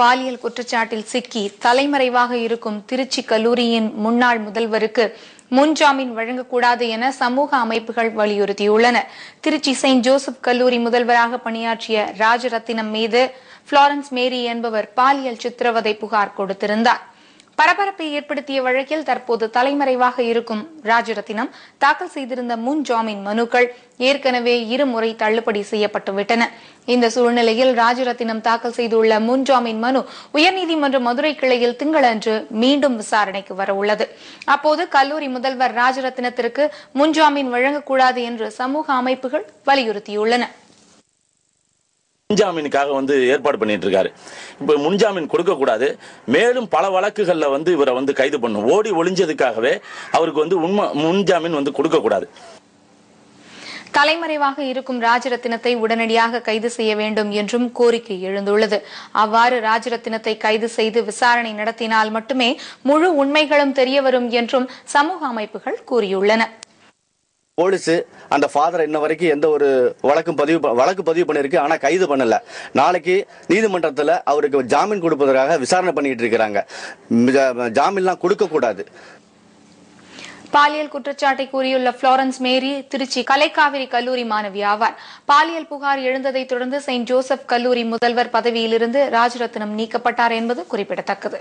பாலியல் குற்றச்சாட்டில் சிக்கி தலைமறைவாக இருக்கும் திருச்சி கல்லூரியின் முன்னாள் முதல்வருக்கு முன்ஜாமீன் வழங்கக்கூடாது என சமூக அமைப்புகள் வலியுறுத்தியுள்ளன திருச்சி செயின்ட் ஜோசப் கல்லூரி முதல்வராக பணியாற்றிய ராஜரத்தினம் மீது ஃபிளாரன்ஸ் மேரி என்பவர் பாலியல் சித்திரவதை புகார் கொடுத்திருந்தார் பரபரப்பை ஏற்படுத்திய வழக்கில் தற்போது தலைமறைவாக இருக்கும் ராஜரத்தினம் தாக்கல் செய்திருந்த முன் ஜாமீன் மனுக்கள் ஏற்கனவே இருமுறை தள்ளுபடி செய்யப்பட்டுவிட்டன இந்த சூழ்நிலையில் ராஜரத்தினம் தாக்கல் செய்துள்ள முன் ஜாமீன் மனு உயர்நீதிமன்ற மதுரை கிளையில் திங்களன்று மீண்டும் விசாரணைக்கு வரவுள்ளது அப்போது கல்லூரி முதல்வர் ராஜரத்தினத்திற்கு முன்ஜாமீன் வழங்கக்கூடாது என்று சமூக அமைப்புகள் வலியுறுத்தியுள்ளன முன்ஜாமீனுக்காக வந்து ஏற்பாடு பண்ணிட்டு இருக்காரு இப்ப முன்ஜாமீன் கொடுக்க கூடாது மேலும் பல வழக்குகள்ல வந்து இவரை வந்து கைது பண்ணும் ஓடி ஒளிஞ்சதுக்காகவே அவருக்கு வந்து உண்மை முன்ஜாமீன் வந்து கொடுக்க கூடாது தலைமறைவாக இருக்கும் ராஜரத்தினத்தை உடனடியாக கைது செய்ய வேண்டும் என்றும் கோரிக்கை எழுந்துள்ளது அவ்வாறு ராஜரத்தினத்தை கைது செய்து விசாரணை நடத்தினால் மட்டுமே முழு உண்மைகளும் தெரியவரும் என்றும் சமூக அமைப்புகள் கூறியுள்ளன போலீஸு அந்த ஃபாதர் இன்ன வரைக்கும் எந்த ஒரு வழக்கும் பதிவு வழக்கு பதிவு பண்ணியிருக்கு ஆனால் கைது பண்ணலை நாளைக்கு நீதிமன்றத்தில் அவருக்கு ஜாமீன் கொடுப்பதற்காக விசாரணை பண்ணிட்டு இருக்கிறாங்க ஜாமீன்லாம் கொடுக்கக்கூடாது பாலியல் குற்றச்சாட்டை கூறியுள்ள புளோரன்ஸ் மேரி திருச்சி கலைக்காவிரி கல்லூரி மாணவி ஆவார் பாலியல் புகார் எழுந்ததை தொடர்ந்து செயின்ட் ஜோசப் கல்லூரி முதல்வர் பதவியிலிருந்து ராஜரத்னம் நீக்கப்பட்டார் என்பது குறிப்பிடத்தக்கது